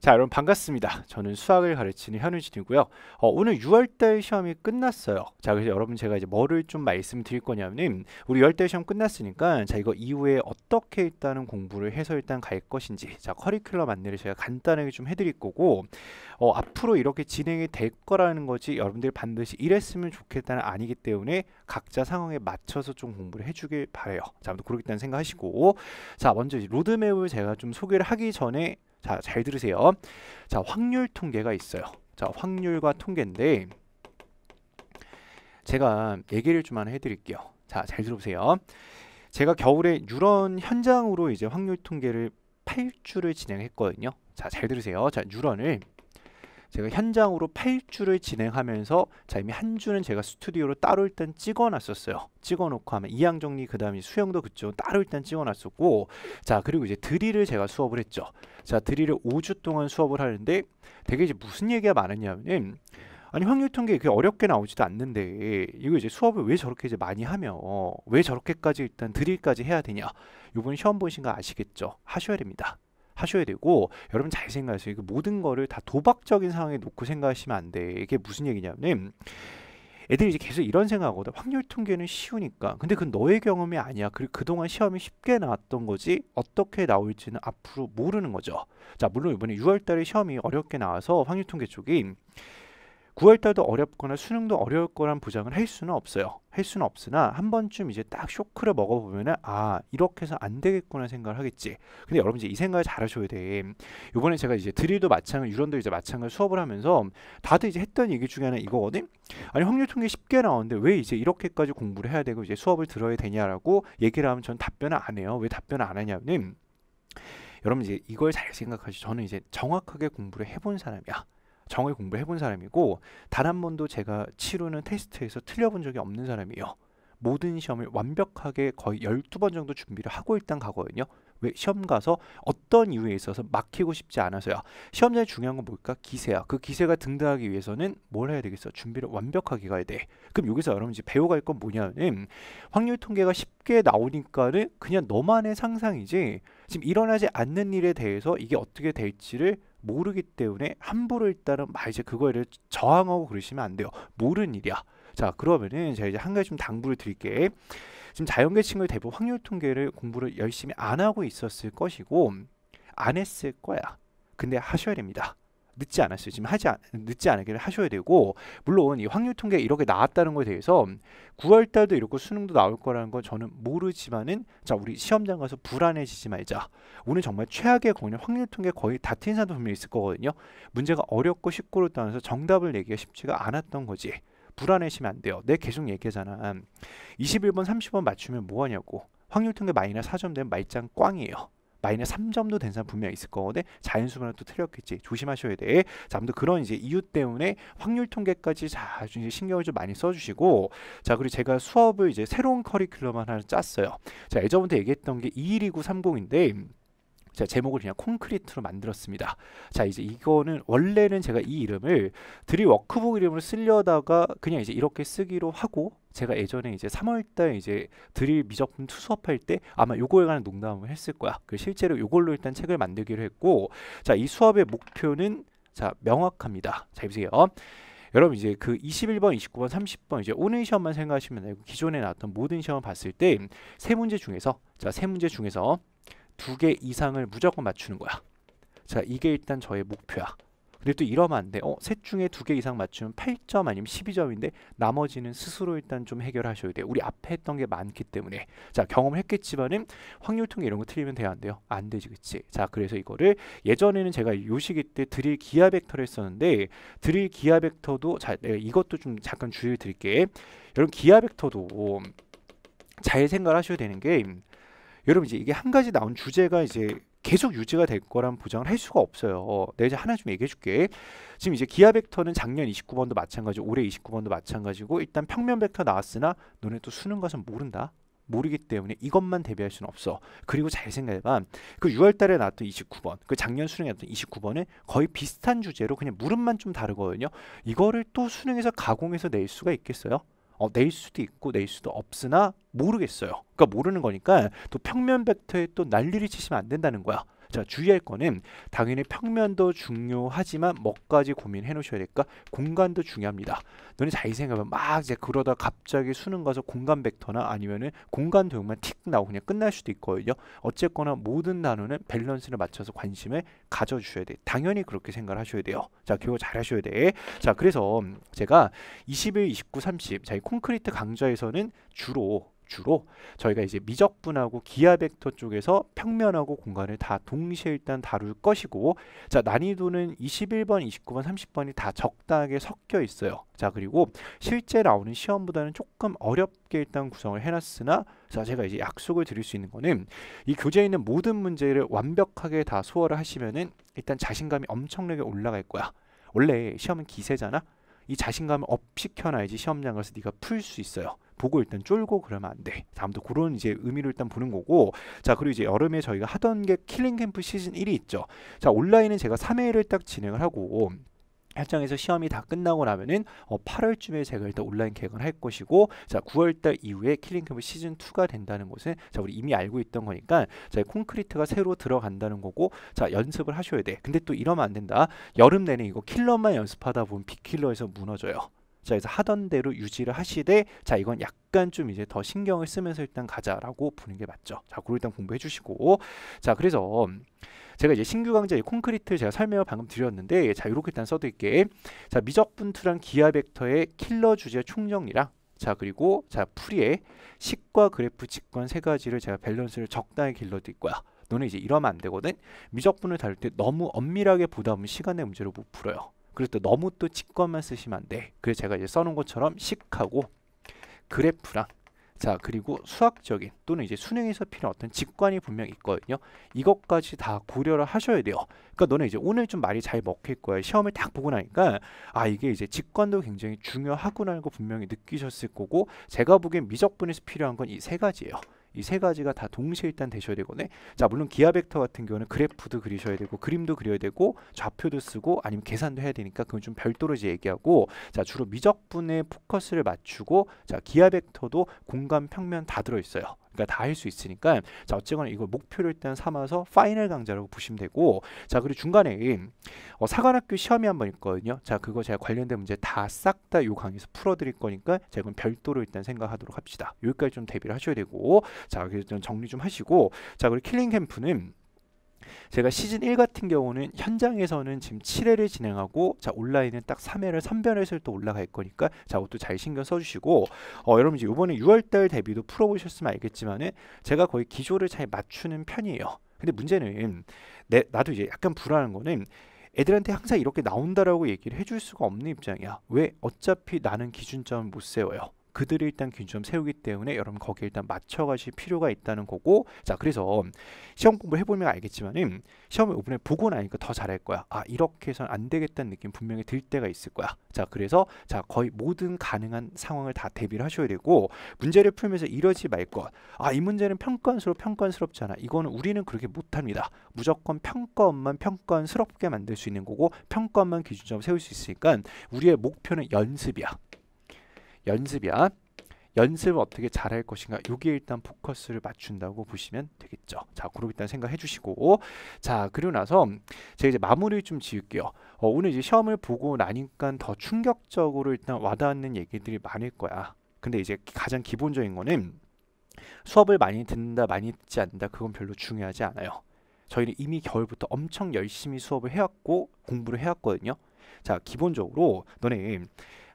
자 여러분 반갑습니다. 저는 수학을 가르치는 현우진이고요. 어, 오늘 6월달 시험이 끝났어요. 자 그래서 여러분 제가 이제 뭐를 좀 말씀드릴 거냐면 우리 6월달 시험 끝났으니까 자 이거 이후에 어떻게 일단은 공부를 해서 일단 갈 것인지 자 커리큘럼 안내를 제가 간단하게 좀 해드릴 거고 어, 앞으로 이렇게 진행이 될 거라는 거지 여러분들 반드시 이랬으면 좋겠다는 아니기 때문에 각자 상황에 맞춰서 좀 공부를 해주길 바래요. 자 아무튼 그렇겠다는 생각하시고 자 먼저 로드맵을 제가 좀 소개를 하기 전에 자, 잘 들으세요. 자, 확률 통계가 있어요. 자, 확률과 통계인데 제가 얘기를 좀만 해드릴게요. 자, 잘 들어보세요. 제가 겨울에 뉴런 현장으로 이제 확률 통계를 8주를 진행했거든요. 자, 잘 들으세요. 자, 뉴런을 제가 현장으로 8주를 진행하면서 자 이미 한 주는 제가 스튜디오로 따로 일단 찍어놨었어요. 찍어놓고 하면 이양 정리 그 다음에 수영도 그쪽 따로 일단 찍어놨었고 자 그리고 이제 드릴을 제가 수업을 했죠. 자 드릴을 5주 동안 수업을 하는데 되게 이제 무슨 얘기가 많았냐면 아니 확률 통계 그게 어렵게 나오지도 않는데 이거 이제 수업을 왜 저렇게 이제 많이 하며 왜 저렇게까지 일단 드릴까지 해야 되냐 요번 시험 보신 거 아시겠죠 하셔야 됩니다 하셔야 되고 여러분 잘 생각하세요. 그 모든 거를 다 도박적인 상황에 놓고 생각하시면 안 돼. 이게 무슨 얘기냐면 애들이 이제 계속 이런 생각하거든. 확률 통계는 쉬우니까. 근데 그건 너의 경험이 아니야. 그리고 그동안 시험이 쉽게 나왔던 거지 어떻게 나올지는 앞으로 모르는 거죠. 자, 물론 이번에 6월 달에 시험이 어렵게 나와서 확률 통계 쪽이 9월달도 어렵거나 수능도 어려울 거란 보장을 할 수는 없어요. 할 수는 없으나 한 번쯤 이제 딱 쇼크를 먹어보면아 이렇게 해서 안 되겠구나 생각을 하겠지. 근데 여러분 이제 이 생각을 잘하셔야 돼. 요번에 제가 이제 드릴도 마찬가지, 유런도 이제 마찬가지 수업을 하면서 다들 이제 했던 얘기 중에 하나 이거거든. 아니 확률 통계 쉽게 나오는데 왜 이제 이렇게까지 공부를 해야 되고 이제 수업을 들어야 되냐라고 얘기를 하면 전 답변을 안 해요. 왜 답변을 안 하냐면 여러분 이제 이걸 잘 생각하시죠. 저는 이제 정확하게 공부를 해본 사람이야. 정을 공부해본 사람이고 단 한 번도 제가 치루는 테스트에서 틀려본 적이 없는 사람이에요. 모든 시험을 완벽하게 거의 12번 정도 준비를 하고 일단 가거든요. 왜 시험 가서 어떤 이유에 있어서 막히고 싶지 않아서요. 시험 장에 중요한 건 뭘까? 기세야. 그 기세가 등등하기 위해서는 뭘 해야 되겠어? 준비를 완벽하게 가야 돼. 그럼 여기서 여러분 이제 배워갈 건 뭐냐면 확률 통계가 쉽게 나오니까는 그냥 너만의 상상이지 지금 일어나지 않는 일에 대해서 이게 어떻게 될지를 모르기 때문에 함부로 일단은 막 이제 그거를 저항하고 그러시면 안 돼요. 모르는 일이야. 자 그러면은 제가 이제 한 가지 좀 당부를 드릴게. 지금 자연계 친구들 대부분 확률 통계를 공부를 열심히 안 하고 있었을 것이고 안 했을 거야. 근데 하셔야 됩니다. 늦지 않았어요. 지금 하지 않, 늦지 않기를 하셔야 되고 물론 이 확률 통계 이렇게 나왔다는 거에 대해서 9월 달도 이렇고 수능도 나올 거라는 건 저는 모르지만은 자 우리 시험장 가서 불안해지지 말자. 오늘 정말 최악의 공연 확률 통계 거의 다 틀린 사람도 분명히 있을 거거든요. 문제가 어렵고 쉽고로 떠나서 정답을 내기가 쉽지가 않았던 거지. 불안해지면 안 돼요. 내 네, 계속 얘기하잖아. 21번, 음, 30번 맞추면 뭐하냐고. 확률 통계 마이너스 4점 되면 말짱 꽝이에요. 마이너스 3점도 된 사람 분명히 있을 거거든 자연수만은 또 틀렸겠지 조심하셔야 돼 자, 아무튼 그런 이제 이유 때문에 확률 통계까지 자 이제 신경을 좀 많이 써주시고 자 그리고 제가 수업을 이제 새로운 커리큘럼 하나 짰어요 자 예전부터 얘기했던 게 21930인데 제 제목을 그냥 콘크리트로 만들었습니다. 자 이제 이거는 원래는 제가 이 이름을 드리 워크북 이름을 쓰려다가 그냥 이제 이렇게 쓰기로 하고 제가 예전에 이제 3월달 이제 드릴 미적분 수업할 때 아마 요거에 관한 농담을 했을 거야. 그 실제로 요걸로 일단 책을 만들기로 했고 자 이 수업의 목표는 자 명확합니다. 잘 보세요. 여러분 이제 그 21번, 29번, 30번 이제 오늘 시험만 생각하시면 되고 기존에 나왔던 모든 시험 봤을 때 세 문제 중에서 자 세 문제 중에서 두개 이상을 무조건 맞추는 거야. 자, 이게 일단 저의 목표야. 근데 또 이러면 안 돼. 어, 셋 중에 두 개 이상 맞추면 8점 아니면 12점인데 나머지는 스스로 일단 좀 해결하셔야 돼요. 우리 앞에 했던 게 많기 때문에. 자, 경험했겠지만은 확률 통계 이런 거 틀리면 돼야 안 돼요. 안 되지, 그치? 자, 그래서 이거를 예전에는 제가 요시기 때 드릴 기하 벡터를 했었는데 드릴 기하 벡터도 자, 내가 네, 이것도 좀 잠깐 주의를 드릴게. 여러분 기하 벡터도 잘 생각하셔야 되는 게 여러분 이제 이게 한 가지 나온 주제가 이제 계속 유지가 될 거란 보장을 할 수가 없어요. 어, 내가 이제 하나 좀 얘기해 줄게. 지금 이제 기아 벡터는 작년 29번도 마찬가지고 올해 29번도 마찬가지고 일단 평면 벡터 나왔으나 너네 또 수능 것은 모른다. 모르기 때문에 이것만 대비할 수는 없어. 그리고 잘 생각해봐. 그 6월달에 나왔던 29번, 그 작년 수능에 나왔던 29번은 거의 비슷한 주제로 그냥 물음만 좀 다르거든요. 이거를 또 수능에서 가공해서 낼 수가 있겠어요? 어, 낼 수도 있고 낼 수도 없으나 모르겠어요. 그러니까 모르는 거니까 또 평면 벡터에 또 난리를 치시면 안 된다는 거야. 자 주의할 거는 당연히 평면도 중요하지만 뭐까지 고민해 놓으셔야 될까? 공간도 중요합니다. 너네 잘 생각하면 막 이제 그러다 갑자기 수능 가서 공간 벡터나 아니면은 공간 도형만 틱 나오고 그냥 끝날 수도 있거든요. 어쨌거나 모든 단어는 밸런스를 맞춰서 관심을 가져주셔야 돼. 당연히 그렇게 생각을 하셔야 돼요. 자 기호 잘 하셔야 돼. 자 그래서 제가 21, 29, 30 자기 콘크리트 강좌에서는 주로 주로 저희가 이제 미적분하고 기하 벡터 쪽에서 평면하고 공간을 다 동시에 일단 다룰 것이고 자 난이도는 21번, 29번, 30번이 다 적당하게 섞여 있어요. 자 그리고 실제 나오는 시험보다는 조금 어렵게 일단 구성을 해놨으나 자 제가 이제 약속을 드릴 수 있는 거는 이 교재에 있는 모든 문제를 완벽하게 다 소화를 하시면은 일단 자신감이 엄청나게 올라갈 거야. 원래 시험은 기세잖아. 이 자신감을 업시켜놔야지 시험장 가서 네가 풀 수 있어요. 보고 일단 쫄고 그러면 안 돼. 다음도 그런 이제 의미로 일단 보는 거고 자 그리고 이제 여름에 저희가 하던 게 킬링 캠프 시즌 1이 있죠. 자 온라인은 제가 3회를 딱 진행을 하고 할장에서 시험이 다 끝나고 나면은 어, 8월쯤에 제가 일단 온라인 계획을 할 것이고 자 9월달 이후에 킬링캠프 시즌 2가 된다는 것은 자 우리 이미 알고 있던 거니까 자 콘크리트가 새로 들어간다는 거고 자 연습을 하셔야 돼 근데 또 이러면 안 된다 여름 내내 이거 킬러만 연습하다 보면 비킬러에서 무너져요 자 그래서 하던 대로 유지를 하시되 자 이건 약간 좀 이제 더 신경을 쓰면서 일단 가자라고 보는 게 맞죠 자 그걸 일단 공부해 주시고 자 그래서 제가 이제 신규 강좌의 콘크리트 를 제가 설명을 방금 드렸는데 자 이렇게 일단 써드릴게 자 미적분투랑 기하 벡터의 킬러 주제 총정리랑 자 그리고 자 풀이의 식과 그래프 직관 세 가지를 제가 밸런스를 적당히 길러드릴 거야 너는 이제 이러면 안 되거든 미적분을 다룰 때 너무 엄밀하게 보다 보면 시간의 문제로 못 풀어요 그리고 또 너무 또 직관만 쓰시면 안 돼. 그래서 제가 이제 써놓은 것처럼 식하고 그래프랑 자 그리고 수학적인 또는 이제 수능에서 필요한 어떤 직관이 분명히 있거든요 이것까지 다 고려를 하셔야 돼요 그러니까 너는 이제 오늘 좀 말이 잘 먹힐 거야 시험을 딱 보고 나니까 아 이게 이제 직관도 굉장히 중요하구나 하는 거 분명히 느끼셨을 거고 제가 보기엔 미적분에서 필요한 건 이 세 가지예요 이세 가지가 다 동시에 일단 되셔야 되거든요. 자, 물론 기하 벡터 같은 경우는 그래프도 그리셔야 되고 그림도 그려야 되고 좌표도 쓰고 아니면 계산도 해야 되니까 그건 좀 별도로 이제 얘기하고 자, 주로 미적분에 포커스를 맞추고 자, 기하 벡터도 공간 평면 다 들어 있어요. 그러니까 다할 수 있으니까 자 어쨌거나 이거 목표를 일단 삼아서 파이널 강좌라고 보시면 되고 자 그리고 중간에 어, 사관학교 시험이 한 번 있거든요. 자 그거 제가 관련된 문제 다 싹 다 요 강의에서 풀어드릴 거니까 제가 그럼 별도로 일단 생각하도록 합시다. 여기까지 좀 대비를 하셔야 되고 자 그래서 좀 정리 좀 하시고 자 그리고 킬링 캠프는 제가 시즌 1 같은 경우는 현장에서는 지금 7회를 진행하고 자 온라인은 딱 3회를 3변에서 또 올라갈 거니까 자 이것도 잘 신경 써주시고 어 여러분 이제 이번에 6월달 대비도 풀어보셨으면 알겠지만은 제가 거의 기조를 잘 맞추는 편이에요. 근데 문제는 내, 나도 이제 약간 불안한 거는 애들한테 항상 이렇게 나온다라고 얘기를 해줄 수가 없는 입장이야. 왜 어차피 나는 기준점 을못 세워요. 그들이 일단 기준 세우기 때문에 여러분 거기에 일단 맞춰가실 필요가 있다는 거고 자 그래서 시험 공부를 해보면 알겠지만은 시험을 이번에 보고 나니까 더 잘할 거야 아 이렇게 해서는 안 되겠다는 느낌 분명히 들 때가 있을 거야 자 그래서 자 거의 모든 가능한 상황을 다 대비를 하셔야 되고 문제를 풀면서 이러지 말 것 아 이 문제는 평가원스러 평가원스럽지 않아 이거는 우리는 그렇게 못합니다 무조건 평가원만 평가원스럽게 만들 수 있는 거고 평가원만 기준점 세울 수 있으니까 우리의 목표는 연습이야 연습이야. 연습을 어떻게 잘할 것인가 여기에 일단 포커스를 맞춘다고 보시면 되겠죠 자 그러고 일단 생각해 주시고 자 그리고 나서 제가 이제 마무리를 좀 지을게요 어, 오늘 이제 시험을 보고 나니까 더 충격적으로 일단 와닿는 얘기들이 많을 거야 근데 이제 가장 기본적인 거는 수업을 많이 듣는다 많이 듣지 않는다 그건 별로 중요하지 않아요 저희는 이미 겨울부터 엄청 열심히 수업을 해왔고 공부를 해왔거든요 자 기본적으로 너네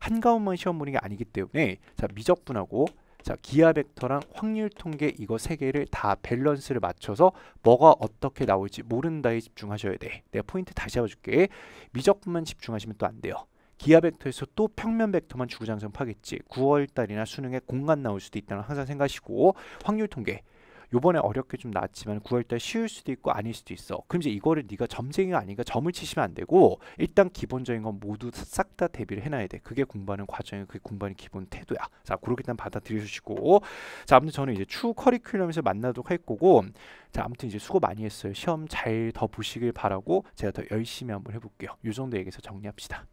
한가운만 시험 보는 게 아니기 때문에 자 미적분하고 자 기하 벡터랑 확률 통계 이거 세 개를 다 밸런스를 맞춰서 뭐가 어떻게 나올지 모른다에 집중하셔야 돼 내가 포인트 다시 잡아줄게 미적분만 집중하시면 또 안 돼요 기하 벡터에서 또 평면 벡터만 주구장창 파겠지 9월달이나 수능에 공간 나올 수도 있다는 항상 생각하시고 확률 통계 요번에 어렵게 좀 나왔지만 9월달 쉬울 수도 있고 아닐 수도 있어. 그럼 이제 이거를 네가 점쟁이가 아니니 점을 치시면 안 되고 일단 기본적인 건 모두 싹 다 대비를 해놔야 돼. 그게 공부하는 과정이 그게 공부하는 기본 태도야. 자 그렇게 일단 받아들여주시고 자 아무튼 저는 이제 추후 커리큘럼에서 만나도록 할 거고 자 아무튼 이제 수고 많이 했어요. 시험 잘 더 보시길 바라고 제가 더 열심히 한번 해볼게요. 요 정도 얘기해서 정리합시다.